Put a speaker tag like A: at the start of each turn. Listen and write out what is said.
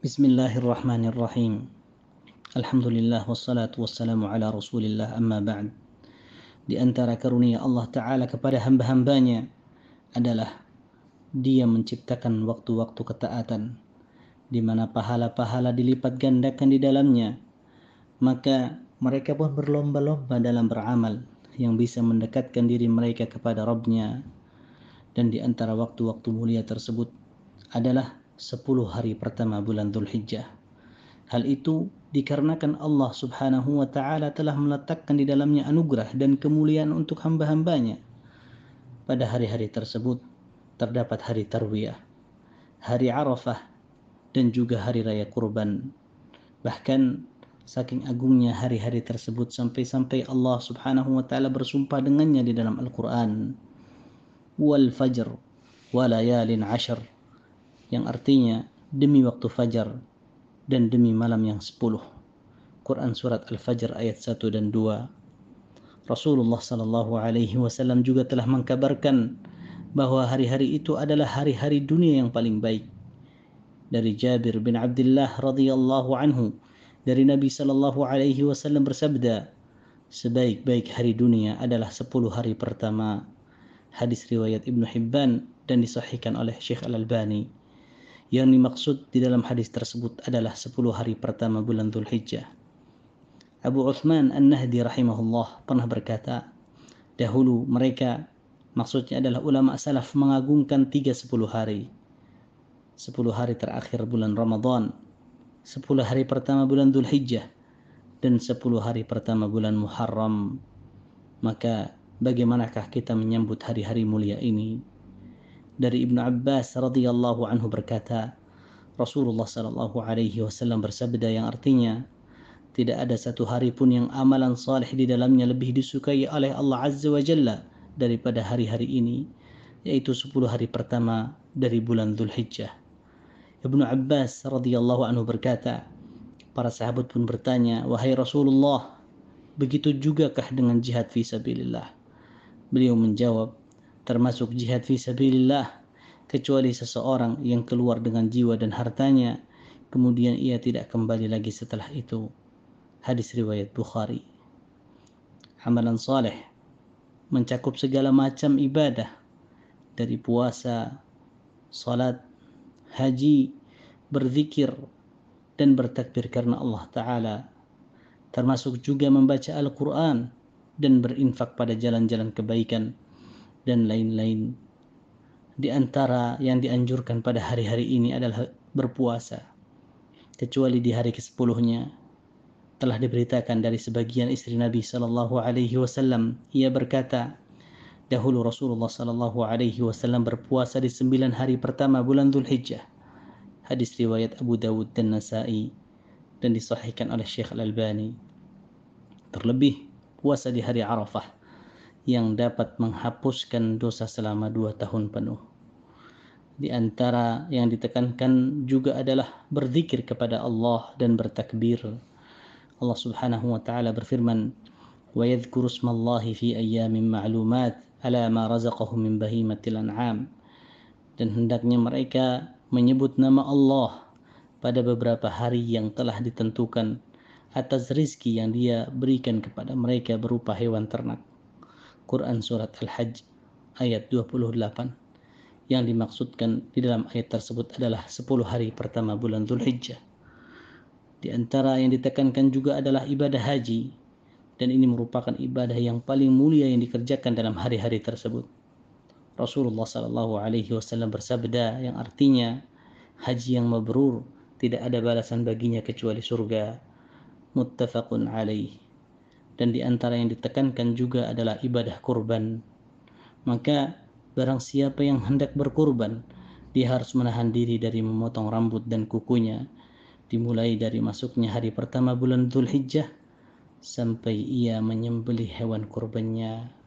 A: Bismillahirrahmanirrahim. Alhamdulillah wassalatu wassalamu ala Rasulillah. amma ba'd di antara karunia Allah Ta'ala kepada hamba-hambanya adalah dia menciptakan waktu-waktu ketaatan di mana pahala-pahala dilipat gandakan di dalamnya maka mereka pun berlomba-lomba dalam beramal yang bisa mendekatkan diri mereka kepada Rabbnya dan di antara waktu-waktu mulia tersebut adalah 10 hari pertama bulan Dhul Hijjah. Hal itu dikarenakan Allah subhanahu wa ta'ala telah meletakkan di dalamnya anugerah dan kemuliaan untuk hamba-hambanya. Pada hari-hari tersebut terdapat hari Tarwiyah, hari Arafah, dan juga hari Raya Kurban. Bahkan saking agungnya hari-hari tersebut sampai-sampai Allah subhanahu wa ta'ala bersumpah dengannya di dalam Al-Quran. Wal fajr, walayalin yang artinya demi waktu fajar dan demi malam yang sepuluh. Quran surat Al-Fajr ayat 1 dan 2. Rasulullah sallallahu alaihi wasallam juga telah mengkabarkan bahwa hari-hari itu adalah hari-hari dunia yang paling baik. Dari Jabir bin Abdullah radhiyallahu anhu, dari Nabi sallallahu alaihi wasallam bersabda, sebaik-baik hari dunia adalah 10 hari pertama. Hadis riwayat Ibnu Hibban dan disahihkan oleh Syekh Al-Albani yang dimaksud di dalam hadis tersebut adalah 10 hari pertama bulan hijjah. Abu Uthman An-Nahdi rahimahullah pernah berkata, dahulu mereka, maksudnya adalah ulama salaf mengagungkan 3 10 hari. 10 hari terakhir bulan Ramadan, 10 hari pertama bulan hijjah, dan 10 hari pertama bulan Muharram. Maka bagaimanakah kita menyambut hari-hari mulia ini? dari Ibnu Abbas radhiyallahu anhu berkata, Rasulullah shallallahu alaihi wasallam bersabda yang artinya, tidak ada satu hari pun yang amalan saleh di dalamnya lebih disukai oleh Allah Azza wa Jalla daripada hari-hari ini, yaitu 10 hari pertama dari bulan Dzulhijjah. Ibnu Abbas radhiyallahu anhu berkata, para sahabat pun bertanya, "Wahai Rasulullah, begitu jugakah dengan jihad fi sabilillah?" Beliau menjawab, termasuk jihad fi sabilillah kecuali seseorang yang keluar dengan jiwa dan hartanya kemudian ia tidak kembali lagi setelah itu hadis riwayat Bukhari amalan soleh mencakup segala macam ibadah dari puasa salat haji berzikir dan bertakbir karena Allah taala termasuk juga membaca Al-Qur'an dan berinfak pada jalan-jalan kebaikan dan lain-lain. Di antara yang dianjurkan pada hari-hari ini adalah berpuasa, kecuali di hari ke Telah diberitakan dari sebagian istri Nabi Shallallahu Alaihi Wasallam, ia berkata, dahulu Rasulullah Shallallahu Alaihi Wasallam berpuasa di sembilan hari pertama bulan Dzulhijjah. Hadis riwayat Abu Dawud dan Nasai dan disahihkan oleh Syekh Al Albani. Terlebih puasa di hari Arafah yang dapat menghapuskan dosa selama dua tahun penuh. Di antara yang ditekankan juga adalah berzikir kepada Allah dan bertakbir. Allah Subhanahu wa taala berfirman, "Wa yadhkuru smallahi fi ayyamin ma'lumat ala ma razaqahum min bahimatil an'am." Dan hendaknya mereka menyebut nama Allah pada beberapa hari yang telah ditentukan atas rizki yang dia berikan kepada mereka berupa hewan ternak quran Surat Al-Hajj ayat 28 yang dimaksudkan di dalam ayat tersebut adalah 10 hari pertama bulan Zulhijjah. Di antara yang ditekankan juga adalah ibadah haji dan ini merupakan ibadah yang paling mulia yang dikerjakan dalam hari-hari tersebut. Rasulullah Shallallahu Alaihi Wasallam bersabda yang artinya haji yang mabrur tidak ada balasan baginya kecuali surga. Muttafaqun 'alaihi dan di antara yang ditekankan juga adalah ibadah kurban. Maka barang siapa yang hendak berkurban, dia harus menahan diri dari memotong rambut dan kukunya, dimulai dari masuknya hari pertama bulan Dzulhijjah sampai ia menyembelih hewan kurbannya.